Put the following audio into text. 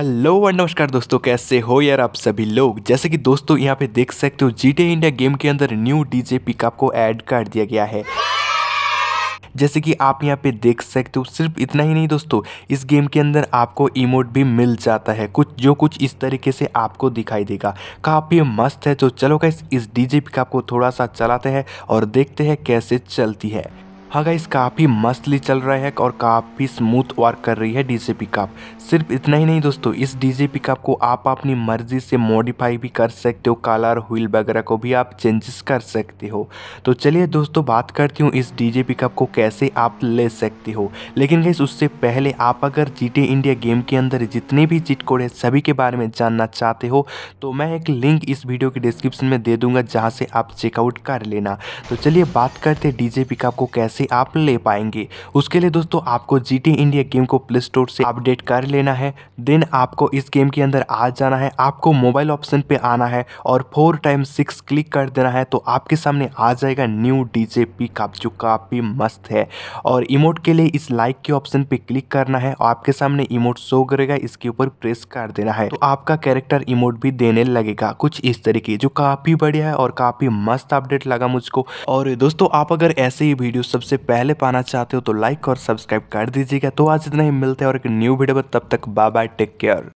hello और नमस्कार दोस्तों कैसे हो यार आप सभी लोग जैसे कि दोस्तों यहाँ पे देख सकते हो जीटे इंडिया गेम के अंदर न्यू डीजे पिकअप को ऐड कर दिया गया है जैसे कि आप यहाँ पे देख सकते हो सिर्फ इतना ही नहीं दोस्तों इस गेम के अंदर आपको इमोट भी मिल जाता है कुछ जो कुछ इस तरीके से आपको दिखाई देगा काफ़ी मस्त है तो चलो गैस इस डीजे पिकअप को थोड़ा सा चलाते हैं और देखते हैं कैसे चलती है हाँ गाइस काफ़ी मस्तली चल रहा है और काफ़ी स्मूथ वर्क कर रही है डी जे पिकअप सिर्फ इतना ही नहीं दोस्तों इस डी जे पिकअप को आप अपनी मर्जी से मॉडिफाई भी कर सकते हो कलर व्हील वगैरह को भी आप चेंजेस कर सकते हो तो चलिए दोस्तों बात करती हूँ इस डी जे पिकअप को कैसे आप ले सकते हो लेकिन गाइस उससे पहले आप अगर जी इंडिया गेम के अंदर जितने भी चिट कोड है सभी के बारे में जानना चाहते हो तो मैं एक लिंक इस वीडियो के डिस्क्रिप्शन में दे दूंगा जहाँ से आप चेकआउट कर लेना तो चलिए बात करते हैं डी जे पिकअप को कैसे से आप ले पाएंगे उसके लिए दोस्तों आपको जी इंडिया गेम को प्ले स्टोर से अपडेट कर लेना है देन आपको इस गेम के अंदर आ जाना है आपको मोबाइल ऑप्शन पे आना है और फोर टाइम सिक्स क्लिक कर देना है तो आपके सामने आ जाएगा न्यू पी का जो काफ़ी मस्त है और इमोट के लिए इस लाइक के ऑप्शन पे क्लिक करना है और आपके सामने इमोट शो करेगा इसके ऊपर प्रेस कर देना है तो आपका कैरेक्टर इमोट भी देने लगेगा कुछ इस तरीके जो काफ़ी बढ़िया है और काफ़ी मस्त अपडेट लगा मुझको और दोस्तों आप अगर ऐसे ही वीडियो सबसे सबसे पहले पाना चाहते हो तो लाइक और सब्सक्राइब कर दीजिएगा तो आज इतना ही मिलते हैं और एक न्यू वीडियो तब तक बाय बाय टेक केयर